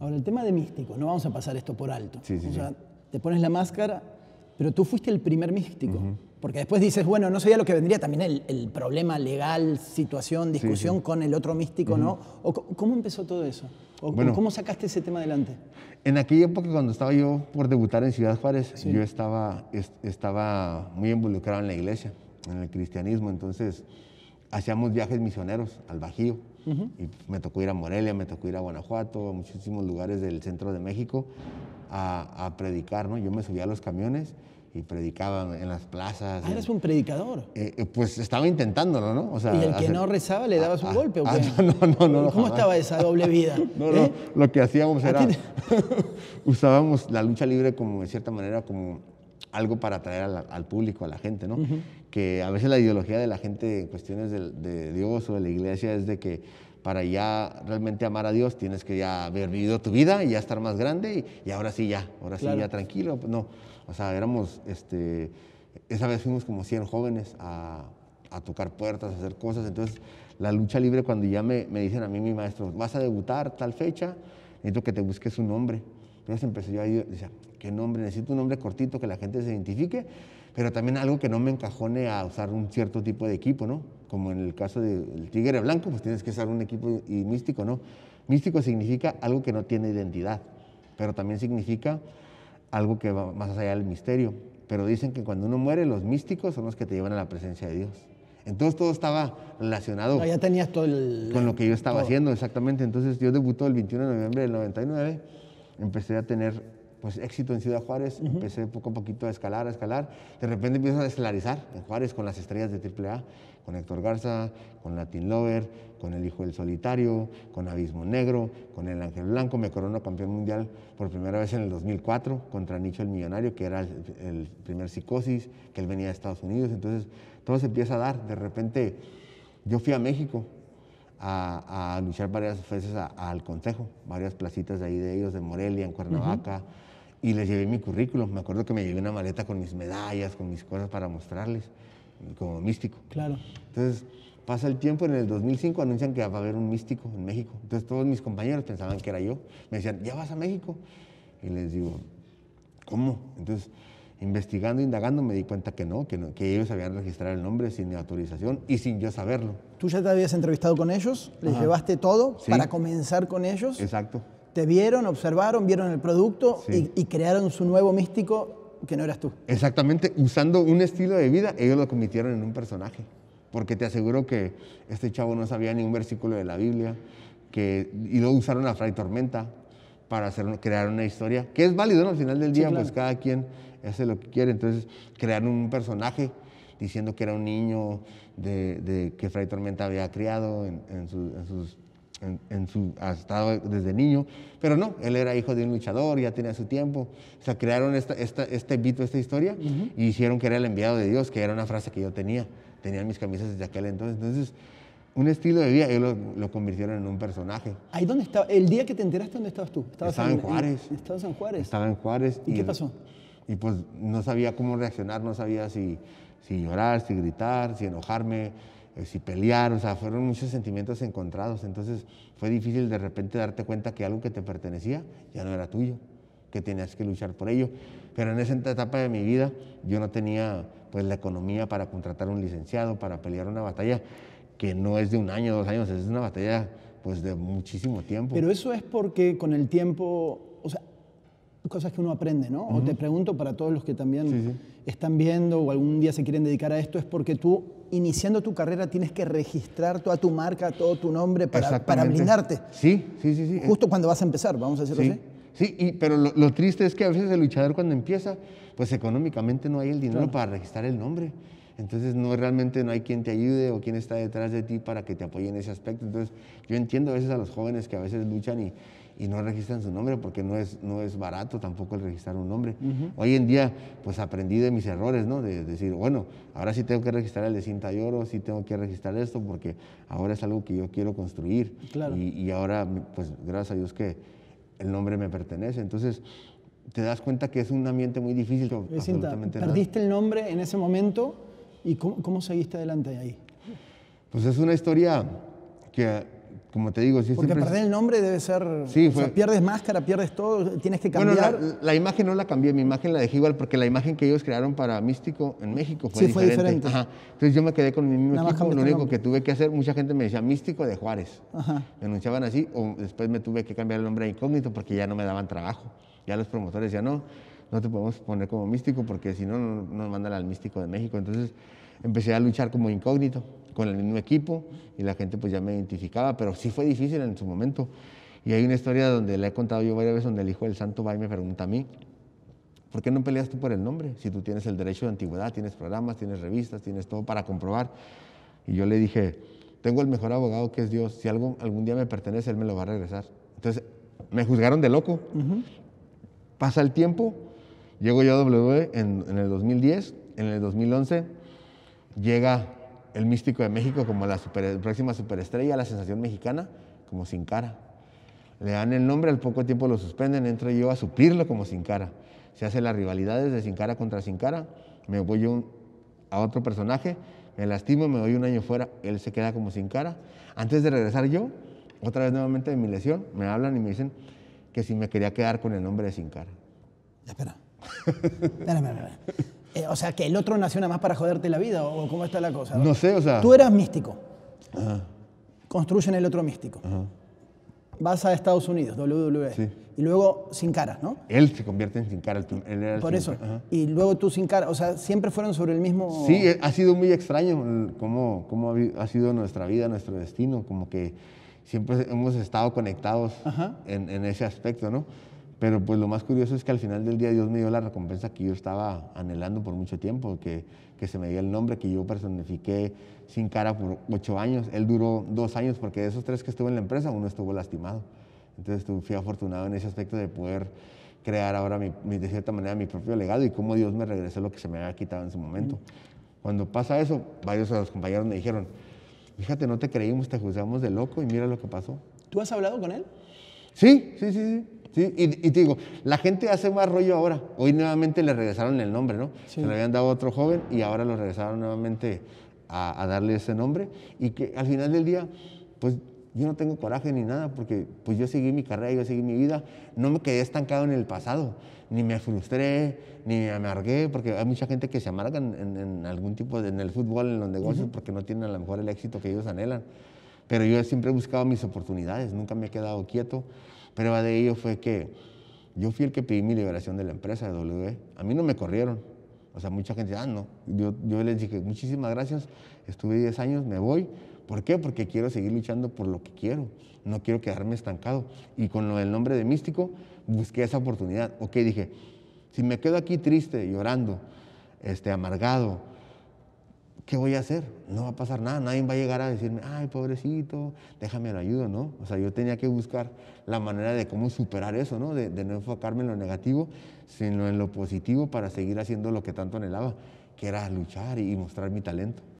Ahora, el tema de místico, no vamos a pasar esto por alto. o sea, te pones la máscara, pero tú fuiste el primer místico. Porque después dices, bueno, no sabía lo que vendría también el, problema legal, situación, discusión con el otro místico, ¿no? O, ¿Cómo empezó todo eso? O, ¿Cómo sacaste ese tema adelante? En aquella época, cuando estaba yo por debutar en Ciudad Juárez, yo estaba, estaba muy involucrado en la iglesia, en el cristianismo. Entonces, hacíamos viajes misioneros al Bajío. Y me tocó ir a Morelia, me tocó ir a Guanajuato, a muchísimos lugares del centro de México a, predicar, ¿no? Yo me subía a los camiones y predicaba en las plazas. Ah, ¿Eres un predicador. Eh, eh, pues estaba intentándolo, ¿no? y el que no rezaba le dabas un golpe. ¿Cómo estaba esa doble vida? no, no. ¿Eh? Lo que hacíamos era. usábamos la lucha libre como, de cierta manera, como algo para atraer al, público, a la gente, ¿no? Que a veces la ideología de la gente en cuestiones de Dios o de la iglesia es de que para ya realmente amar a Dios tienes que ya haber vivido tu vida y ya estar más grande y, ahora sí ya, ahora sí ya tranquilo. No, o sea, éramos, este, esa vez fuimos como 100 jóvenes a, tocar puertas, a hacer cosas. Entonces, la lucha libre cuando ya me, me, dicen a mí, mi maestro, vas a debutar tal fecha, necesito que te busques un nombre. Entonces empecé yo ahí, decía, ¿Qué nombre? Necesito un nombre cortito que la gente se identifique, pero también algo que no me encajone a usar un cierto tipo de equipo, ¿no? Como en el caso del tigre blanco, pues tienes que usar un equipo místico, ¿no? Místico significa algo que no tiene identidad, pero también significa algo que va más allá del misterio. Pero dicen que cuando uno muere, los místicos son los que te llevan a la presencia de Dios. Entonces todo estaba relacionado. ya tenías todo el... Con lo que yo estaba haciendo, exactamente. Entonces yo debutó el 21 de noviembre del 99. Empecé a tener pues éxito en Ciudad Juárez, empecé poco a poquito a escalar, a escalar, de repente empiezo a escalarizar en Juárez con las estrellas de AAA, con Héctor Garza, con Latin Lover, con El Hijo del Solitario, con Abismo Negro, con El Ángel Blanco, me coronó campeón mundial por primera vez en el 2004 contra Nicho el Millonario, que era el, primer psicosis, que él venía de Estados Unidos, entonces todo se empieza a dar, de repente yo fui a México, a, luchar varias veces al consejo, varias placitas de ahí de ellos, de Morelia, en Cuernavaca, y les llevé mi currículum. Me acuerdo que me llevé una maleta con mis medallas, con mis cosas para mostrarles, como místico. Claro. Entonces, pasa el tiempo, en el 2005 anuncian que va a haber un místico en México. Entonces, todos mis compañeros pensaban que era yo. Me decían, ¿ya vas a México? Y les digo, ¿cómo? Entonces, investigando, indagando, me di cuenta que no, que, que ellos habían registrado el nombre sin mi autorización y sin yo saberlo. ¿Tú ya te habías entrevistado con ellos? ¿Les llevaste todo para comenzar con ellos? Exacto. Te vieron, observaron, vieron el producto y, crearon su nuevo místico que no eras tú. Exactamente, usando un estilo de vida, ellos lo convirtieron en un personaje. Porque te aseguro que este chavo no sabía ningún versículo de la Biblia, que, y luego usaron a Fray Tormenta para crear una historia, que es válido al final del día, pues cada quien hace lo que quiere. Entonces, crearon un personaje diciendo que era un niño de, que Fray Tormenta había criado en sus en, su, ha estado desde niño, pero no, él era hijo de un luchador, ya tenía su tiempo. O sea, crearon este vito, esta historia, y hicieron que era el enviado de Dios, que era una frase que yo tenía, tenía mis camisas desde aquel entonces. Entonces, un estilo de vida, ellos lo, convirtieron en un personaje. ¿Ahí dónde estaba? El día que te enteraste, ¿dónde estabas tú? estaba en, Juárez. estabas en Juárez. Estaba en Juárez. ¿Y, y qué pasó? Y pues no sabía cómo reaccionar, no sabía si, si llorar, si gritar, si enojarme eh, si pelear, o sea, fueron muchos sentimientos encontrados, entonces fue difícil de repente darte cuenta que algo que te pertenecía ya no era tuyo, que tenías que luchar por ello. Pero en esa etapa de mi vida yo no tenía pues la economía para contratar un licenciado, para pelear una batalla que no es de un año, dos años, es una batalla pues de muchísimo tiempo. Pero eso es porque con el tiempo cosas que uno aprende, ¿no? O te pregunto para todos los que también están viendo o algún día se quieren dedicar a esto, es porque tú, iniciando tu carrera, tienes que registrar toda tu marca, todo tu nombre para, para blindarte. Sí, sí, sí, sí. Justo cuando vas a empezar, vamos a decirlo sí. así. Sí, y, pero lo, triste es que a veces el luchador cuando empieza, pues económicamente no hay el dinero para registrar el nombre. Entonces no realmente no hay quien te ayude o quien está detrás de ti para que te apoye en ese aspecto. Entonces yo entiendo a veces a los jóvenes que a veces luchan y, no registran su nombre porque no es, no es barato tampoco el registrar un nombre. Hoy en día pues aprendí de mis errores, ¿no? De, decir, bueno, ahora sí tengo que registrar el de cinta y oro, sí tengo que registrar esto porque ahora es algo que yo quiero construir. Claro. Y, ahora pues gracias a Dios que el nombre me pertenece. Entonces te das cuenta que es un ambiente muy difícil. Es absolutamente Perdiste el nombre en ese momento ¿Y cómo, seguiste adelante ahí? Pues es una historia que, como te digo, Porque perder el nombre debe ser... Sí, fue... pierdes máscara, pierdes todo, tienes que cambiar... Bueno, la, imagen no la cambié, mi imagen la dejé igual porque la imagen que ellos crearon para Místico en México fue sí, diferente. Fue diferente. Ajá. Entonces yo me quedé con mi mismo equipo, lo único que tuve que hacer, mucha gente me decía Místico de Juárez. Ajá. Me anunciaban así o después me tuve que cambiar el nombre a Incógnito porque ya no me daban trabajo. Ya los promotores ya no no te podemos poner como místico porque si no, no nos mandan al místico de México. Entonces empecé a luchar como incógnito con el mismo equipo y la gente pues ya me identificaba, pero sí fue difícil en su momento. Y hay una historia donde le he contado yo varias veces donde el hijo del santo va y me pregunta a mí, ¿por qué no peleas tú por el nombre? Si tú tienes el derecho de antigüedad, tienes programas, tienes revistas, tienes todo para comprobar. Y yo le dije, tengo el mejor abogado que es Dios, si algo algún día me pertenece, Él me lo va a regresar. Entonces, me juzgaron de loco. Pasa el tiempo Llego yo a WWE en, el 2010, en el 2011 llega el místico de México como la próxima superestrella, la sensación mexicana, como sin cara. Le dan el nombre, al poco tiempo lo suspenden, entro yo a suplirlo como sin cara. Se hace las rivalidades de sin cara contra sin cara, me voy yo a otro personaje, me lastimo, me doy un año fuera, él se queda como sin cara. Antes de regresar yo, otra vez nuevamente de mi lesión, me hablan y me dicen que si me quería quedar con el nombre de sin cara. Ya, Espera. Eh, o sea, que el otro nació nada más para joderte la vida, o cómo está la cosa. No sé, o sea. Tú eras místico. Construyen el otro místico. Vas a Estados Unidos, WWE. Y luego sin cara, ¿no? Él se convierte en sin cara. Él era Por eso. Y luego tú sin cara. O sea, siempre fueron sobre el mismo. Sí, eh, ha sido muy extraño cómo, cómo ha sido nuestra vida, nuestro destino. Como que siempre hemos estado conectados en, ese aspecto, ¿no? Pero pues lo más curioso es que al final del día Dios me dio la recompensa que yo estaba anhelando por mucho tiempo, que, que se me dio el nombre que yo personifiqué sin cara por ocho años. Él duró dos años porque de esos tres que estuve en la empresa, uno estuvo lastimado. Entonces fui afortunado en ese aspecto de poder crear ahora mi, de cierta manera mi propio legado y cómo Dios me regresó lo que se me había quitado en su momento. Cuando pasa eso, varios de los compañeros me dijeron, fíjate, no te creímos, te juzgamos de loco y mira lo que pasó. ¿Tú has hablado con él? Sí, sí, sí, sí. Y, te digo, la gente hace más rollo ahora. Hoy nuevamente le regresaron el nombre, ¿no? Se le habían dado a otro joven y ahora lo regresaron nuevamente a, darle ese nombre. Y que al final del día, pues yo no tengo coraje ni nada, porque pues yo seguí mi carrera, yo seguí mi vida. No me quedé estancado en el pasado, ni me frustré, ni me amargué, porque hay mucha gente que se amarga en, algún tipo, en el fútbol, en los negocios, porque no tienen a lo mejor el éxito que ellos anhelan. Pero yo siempre he buscado mis oportunidades, nunca me he quedado quieto Prueba de ello fue que yo fui el que pedí mi liberación de la empresa de W. A mí no me corrieron. O sea, mucha gente, ah, no. Yo, les dije, muchísimas gracias, estuve 10 años, me voy. ¿Por qué? Porque quiero seguir luchando por lo que quiero. No quiero quedarme estancado. Y con lo del nombre de místico, busqué esa oportunidad. Ok, dije, si me quedo aquí triste, llorando, este, amargado, ¿qué voy a hacer? No va a pasar nada, nadie va a llegar a decirme, ay, pobrecito, déjame la ayudo, ¿no? O sea, yo tenía que buscar la manera de cómo superar eso, ¿no? de, no enfocarme en lo negativo, sino en lo positivo para seguir haciendo lo que tanto anhelaba, que era luchar y mostrar mi talento.